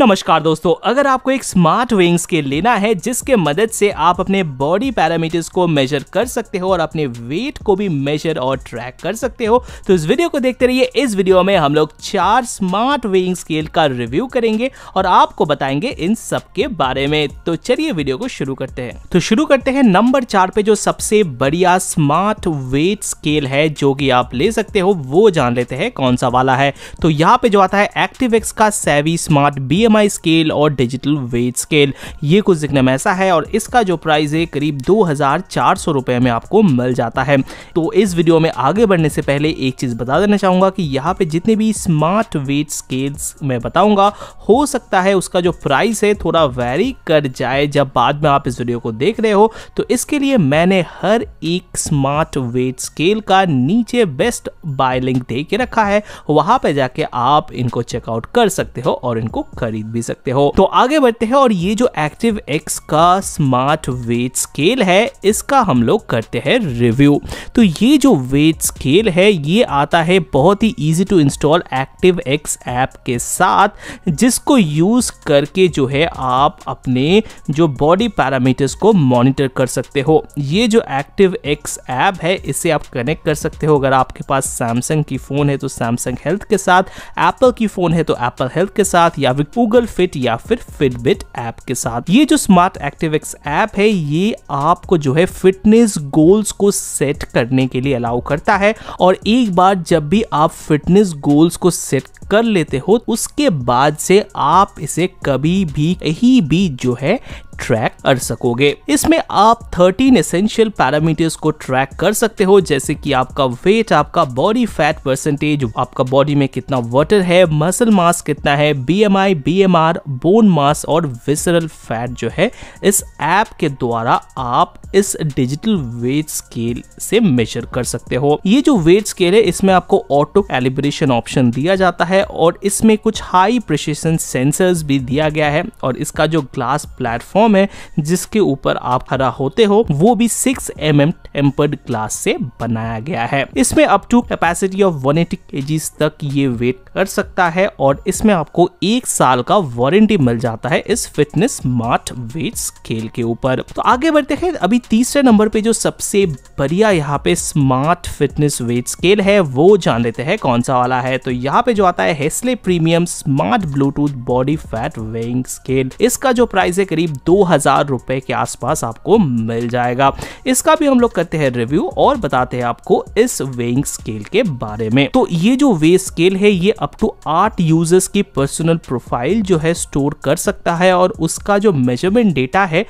नमस्कार दोस्तों अगर आपको एक स्मार्ट वेइंग स्केल लेना है जिसके मदद से आप अपने बॉडी पैरामीटर्स को मेजर कर सकते हो और अपने वेट को भी मेजर और ट्रैक कर सकते हो तो इस वीडियो को देखते रहिए इस वीडियो में हम लोग चार स्मार्ट वेइंग स्केल का रिव्यू करेंगे और आपको बताएंगे इन सब के बारे में तो चलिए वीडियो को शुरू करते हैं तो शुरू करते हैं नंबर चार पे जो सबसे बढ़िया स्मार्ट वेट स्केल है जो कि आप ले सकते हो वो जान लेते हैं कौन सा वाला है तो यहाँ पे जो आता है एक्टिव का savvy smart B E e scale और डिजिटल वेट स्केल ये कुछ दिखने में ऐसा है और इसका जो प्राइस है करीब दो रुपए में आपको मिल जाता है तो इस वीडियो में आगे बढ़ने से पहले एक चीज़ बता देना चाहूंगा कि यहाँ पे जितने भी स्मार्ट वेट स्केल्स मैं बताऊंगा हो सकता है उसका जो प्राइस है थोड़ा वेरी कर जाए जब बाद में आप इस वीडियो को देख रहे हो तो इसके लिए मैंने हर एक स्मार्ट वेट स्केल का नीचे बेस्ट बाय लिंक दे के रखा है वहां पर जाके आप इनको चेकआउट कर सकते हो और इनको खरीद खरीद भी सकते हो तो आगे बढ़ते हैं और ये जो एक्टिव एक्स का स्मार्ट वेट स्केल है इसका हम लोग करते हैं रिव्यू तो ये जो वेट स्केल है ये आता है बहुत ही easy to install active X app के साथ जिसको यूज करके जो है आप अपने जो बॉडी पैरामीटर्स को मॉनिटर कर सकते हो ये जो एक्टिव एक्स ऐप है इसे आप कनेक्ट कर सकते हो अगर आपके पास सैमसंग की फ़ोन है तो सैमसंग हेल्थ के साथ एप्पल की फ़ोन है तो एप्पल हेल्थ के साथ या फिर गूगल फिट या फिर फिटबिट ऐप के साथ ये जो स्मार्ट एक्टिवेक्स ऐप है ये आपको जो है फिटनेस गोल्स को सेट करने के लिए अलाउ करता है और एक बार जब भी आप फिटनेस गोल्स को सेट कर लेते हो उसके बाद से आप इसे कभी भी कहीं भी जो है ट्रैक कर सकोगे इसमें आप 13 एसेंशियल पैरामीटर्स को ट्रैक कर सकते हो जैसे कि आपका वेट आपका बॉडी फैट परसेंटेज आपका बॉडी में कितना वाटर है मसल मास कितना है बीएमआई बीएमआर बोन मास और विसरल फैट जो है इस ऐप के द्वारा आप इस डिजिटल वेट स्केल से मेजर कर सकते हो ये जो वेट स्केल है इसमें आपको ऑटो कैलिब्रेशन ऑप्शन दिया जाता है और इसमें कुछ हाई प्रिसिशन सेंसर्स भी दिया गया है और इसका जो ग्लास प्लेटफॉर्म फॉर्म है जिसके ऊपर आप खड़ा होते हो वो भी six M mm tempered glass से बनाया गया है इसमें up to capacity of one eighty तक ये वेट कर सकता है और इसमें आपको एक साल का वारंटी मिल जाता है इस फिटनेस स्मार्ट वेट स्केल के ऊपर तो आगे बढ़ते हैं अभी तीसरे नंबर पे जो सबसे बढ़िया यहाँ पे स्मार्ट फिटनेस वेट स्केल है वो जान लेते हैं कौन सा वाला है तो यहाँ पे जो आता है Hesley premium smart Bluetooth body fat weighing scale इसका जो प्राइस है करीब दो हजार रुपए के आसपास आपको मिल जाएगा इसका भी हम लोग करते हैं रिव्यू और बताते हैं आपको इस वेइंग स्केल के बारे में तो ये जो वे स्केल है ये अप टू आठ यूजर्स की पर्सनल प्रोफाइल जो है स्टोर कर सकता है और उसका जो मेजरमेंट डेटा है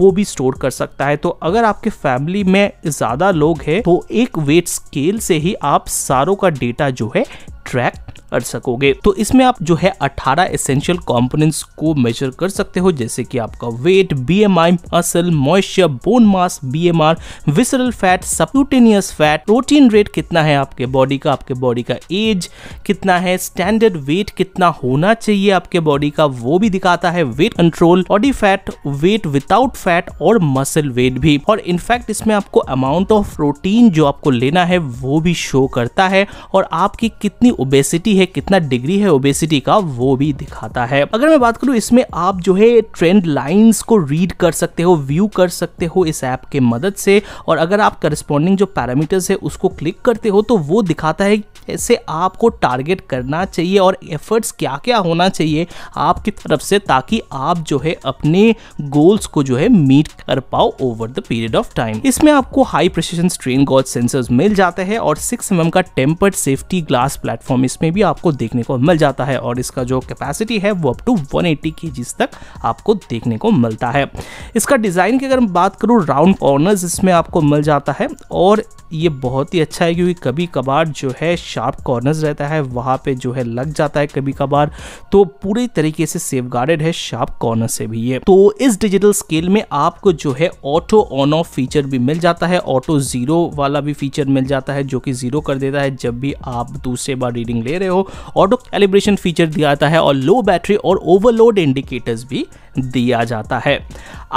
वो भी स्टोर कर सकता है तो अगर आपके फैमिली में ज्यादा लोग हैं तो एक वेट स्केल से ही आप सारों का डेटा जो है ट्रैक कर सकोगे तो इसमें आप जो है 18 एसेंशियल कंपोनेंट्स को मेजर कर सकते हो जैसे कि आपका वेट बीएमआई असल moisture bone mass BMR visceral fat subcutaneous fat protein rate कितना है आपके बॉडी का आपके बॉडी का एज कितना है स्टैंडर्ड वेट कितना होना चाहिए आपके बॉडी का वो भी दिखाता है weight control body fat weight without fat और मसल वेट भी और इनफैक्ट इसमें आपको अमाउंट ऑफ प्रोटीन जो आपको लेना है वो भी शो करता है और आपकी कितनी ओबेसिटी है कितना डिग्री है ओबेसिटी का वो भी दिखाता है अगर मैं बात करूँ इसमें आप जो है ट्रेंड लाइन्स को रीड कर सकते हो व्यू कर सकते हो इस ऐप के मदद से और अगर आप करस्पॉन्डिंग जो पैरामीटर्स है उसको क्लिक करते हो तो वो दिखाता है ऐसे आपको टारगेट करना चाहिए और एफर्ट्स क्या क्या होना चाहिए आपकी तरफ से ताकि आप जो है अपने गोल्स को जो है मीट कर पाओ over the period of time इसमें आपको high precision strain gauge sensors मिल जाते हैं और सिक्स एम का टेम्पर्ड सेफ्टी ग्लास प्लेटफॉर्म इसमें भी आपको देखने को मिल जाता है और इसका जो कैपेसिटी है वो अप टू वन एटी तक आपको देखने को मिलता है इसका डिज़ाइन की अगर मैं बात करूँ राउंड कॉर्नर्स इसमें आपको मिल जाता है और ये बहुत ही अच्छा है क्योंकि कभी कभार जो है शार्प कॉर्नर्स रहता है वहाँ पे जो है लग जाता है कभी कभार तो पूरी तरीके से सेफ गार्डेड है शार्प कॉर्नर से भी ये तो इस डिजिटल स्केल में आपको जो है ऑटो ऑन ऑफ फीचर भी मिल जाता है ऑटो जीरो वाला भी फीचर मिल जाता है जो कि जीरो कर देता है जब भी आप दूसरे बार रीडिंग ले रहे हो ऑटो कैलिब्रेशन फीचर दिया जाता है और लो बैटरी और ओवरलोड इंडिकेटर्स भी दिया जाता है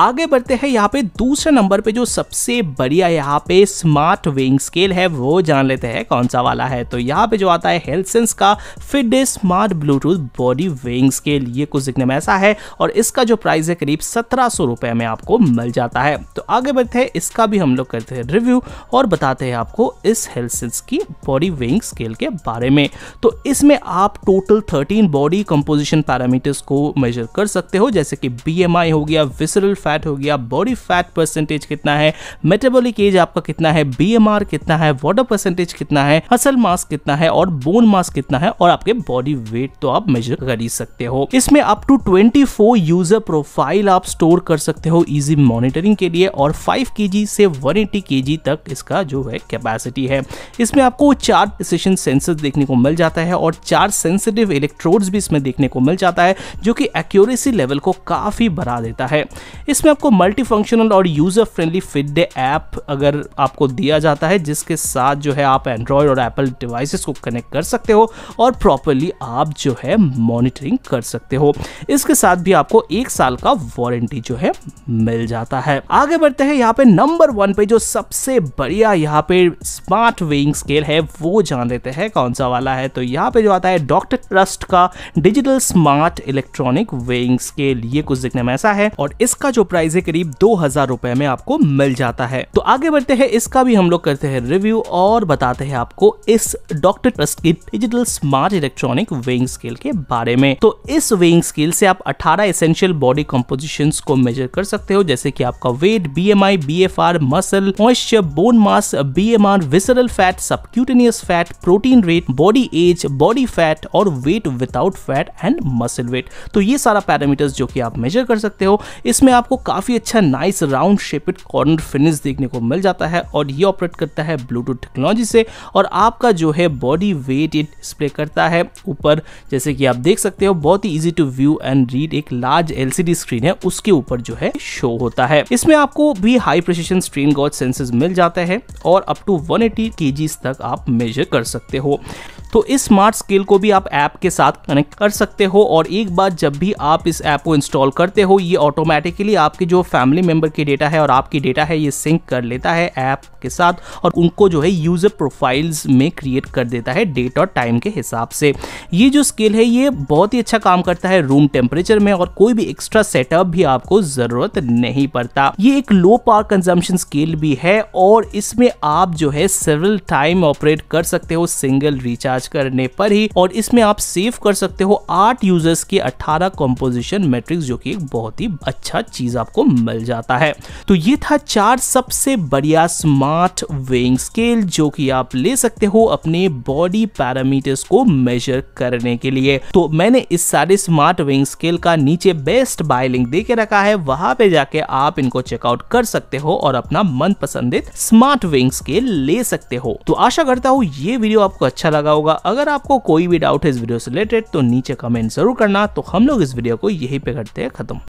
आगे बढ़ते हैं यहाँ पे दूसरे नंबर पे जो सबसे बढ़िया यहाँ पे स्मार्ट वेइंग स्केल है वो जान लेते हैं कौन सा वाला है तो यहाँ पे जो आता है हेल्थ सेंस का fit smart Bluetooth body weighings के लिए कुछ दिखने में ऐसा है और इसका जो प्राइस है करीब सत्रह सौ में आपको मिल जाता है तो आगे बढ़ते हैं इसका भी हम लोग करते हैं रिव्यू और बताते हैं आपको इस हेल्थ सेंस की बॉडी वेइंग स्केल के बारे में तो इसमें आप total thirteen body composition parameters को मेजर कर सकते हो जैसे कि बी हो गया विसरल फैट हो गया बॉडी फैट परसेंटेज कितना है मेटाबॉलिक एज आपका कितना है बी कितना है वाटर परसेंटेज कितना है असल मास कितना है और बोन मास कितना है और आपके बॉडी वेट तो आप मेजर कर ही सकते हो इसमें अप टू 24 यूजर प्रोफाइल आप स्टोर कर सकते हो इजी मॉनिटरिंग के लिए और 5 के से 180 के तक इसका जो है कैपेसिटी है इसमें आपको चार प्रिसिशन सेंसर देखने को मिल जाता है और चार सेंसिटिव इलेक्ट्रोड्स भी इसमें देखने को मिल जाता है जो कि एक्यूरेसी लेवल को काफ़ी बढ़ा देता है इसमें आपको मल्टीफंक्शनल और यूजर फ्रेंडली फिट ऐप अगर आपको दिया जाता है जिसके साथ जो है आप एंड्रॉयड और एप्पल डिवाइस डिवाइसेस को कनेक्ट कर सकते हो और प्रॉपरली आप जो है मॉनिटरिंग कर सकते हो इसके साथ भी आपको एक साल का वारंटी जो है मिल जाता है आगे बढ़ते हैं यहाँ पे नंबर वन पे जो सबसे बढ़िया यहाँ पे स्मार्ट वेइंग स्केल है वो जान लेते हैं कौन सा वाला है तो यहाँ पे जो आता है डॉक्टर ट्रस्ट का digital smart electronic weighing scale ये कुछ दिखने में ऐसा है और इसका जो प्राइस है करीब दो हजार रुपए में आपको मिल जाता है तो आगे बढ़ते हैं इसका भी हम लोग करते हैं रिव्यू और बताते हैं आपको इस डॉक्टर ट्रस्ट की digital smart electronic weighing scale के बारे में तो इस वेइंग स्केल से आप 18 एसेंशियल बॉडी कॉम्पोजिशन को मेजर कर सकते हो जैसे कि आपका weight B B M I F R muscle moisture bone mass B M R visceral fat subcutaneous fat protein rate body age body fat और weight without fat and muscle weight तो ये सारा पैरामीटर्स जो कि आप major कर सकते हो इसमें आपको काफी अच्छा nice round shaped corner finish देखने को मिल जाता है और ये ऑपरेट करता है ब्लूटूथ टेक्नोलॉजी से और आपका जो है है बॉडी वेट ये डिस्प्ले करता है ऊपर जैसे कि आप देख सकते हो बहुत ही easy to view and read एक लार्ज एलसीडी स्क्रीन है उसके ऊपर जो है शो होता है इसमें आपको भी high precision screen gauge sensors मिल जाता है और अप टू 180 एटी तक आप मेजर कर सकते हो तो इस स्मार्ट स्केल को भी आप ऐप के साथ कनेक्ट कर सकते हो और एक बार जब भी आप इस ऐप को इंस्टॉल करते हो ये ऑटोमेटिकली आपके जो फैमिली मेंबर के डेटा है और आपकी डेटा है ये सिंक कर लेता है ऐप के साथ और उनको जो है यूजर प्रोफाइल्स में क्रिएट कर देता है डेट और टाइम के हिसाब से ये जो स्केल है ये बहुत ही अच्छा काम करता है रूम टेम्परेचर में और कोई भी एक्स्ट्रा सेटअप भी आपको जरूरत नहीं पड़ता ये एक लो पावर कंजम्पशन स्केल भी है और इसमें आप जो है सेवरल टाइम ऑपरेट कर सकते हो सिंगल रिचार्ज चार्ज करने पर ही और इसमें आप सेव कर सकते हो आठ यूजर्स के अठारह कॉम्पोजिशन मेट्रिक्स जो कि एक बहुत ही अच्छा चीज आपको मिल जाता है तो ये था चार सबसे बढ़िया स्मार्ट वेइंग स्केल जो कि आप ले सकते हो अपने बॉडी पैरामीटर्स को मेजर करने के लिए तो मैंने इस सारे स्मार्ट वेइंग स्केल का नीचे बेस्ट बाय लिंक दे के रखा है वहां पे जाके आप इनको चेकआउट कर सकते हो और अपना मन पसंदित स्मार्ट वेइंग स्केल ले सकते हो तो आशा करता हूँ ये वीडियो आपको अच्छा लगा होगा अगर आपको कोई भी डाउट है इस वीडियो से रिलेटेड तो नीचे कमेंट जरूर करना तो हम लोग इस वीडियो को यहीं पे करते हैं खत्म